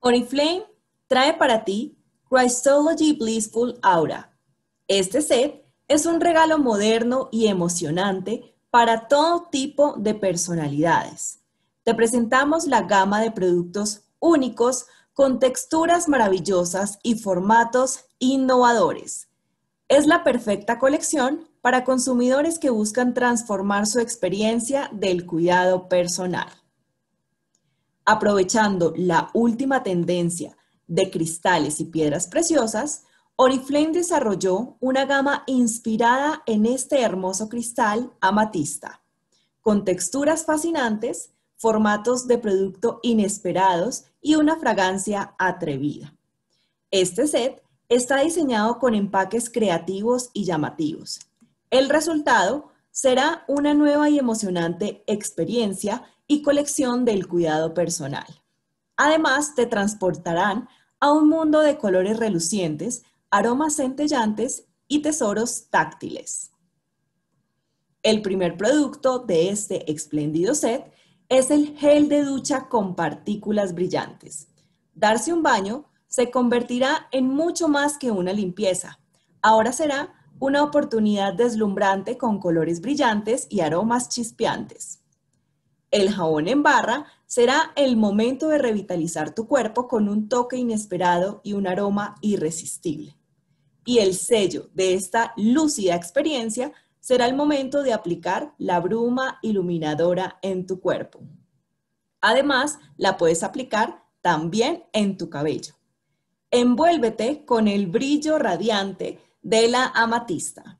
Oriflame trae para ti Christology Blissful Aura. Este set es un regalo moderno y emocionante para todo tipo de personalidades. Te presentamos la gama de productos únicos con texturas maravillosas y formatos innovadores. Es la perfecta colección para consumidores que buscan transformar su experiencia del cuidado personal. Aprovechando la última tendencia de cristales y piedras preciosas, Oriflame desarrolló una gama inspirada en este hermoso cristal amatista, con texturas fascinantes, formatos de producto inesperados y una fragancia atrevida. Este set está diseñado con empaques creativos y llamativos. El resultado será una nueva y emocionante experiencia y colección del cuidado personal. Además, te transportarán a un mundo de colores relucientes, aromas centellantes y tesoros táctiles. El primer producto de este espléndido set es el gel de ducha con partículas brillantes. Darse un baño se convertirá en mucho más que una limpieza. Ahora será una oportunidad deslumbrante con colores brillantes y aromas chispeantes. El jabón en barra será el momento de revitalizar tu cuerpo con un toque inesperado y un aroma irresistible. Y el sello de esta lúcida experiencia será el momento de aplicar la bruma iluminadora en tu cuerpo. Además, la puedes aplicar también en tu cabello. Envuélvete con el brillo radiante de la amatista.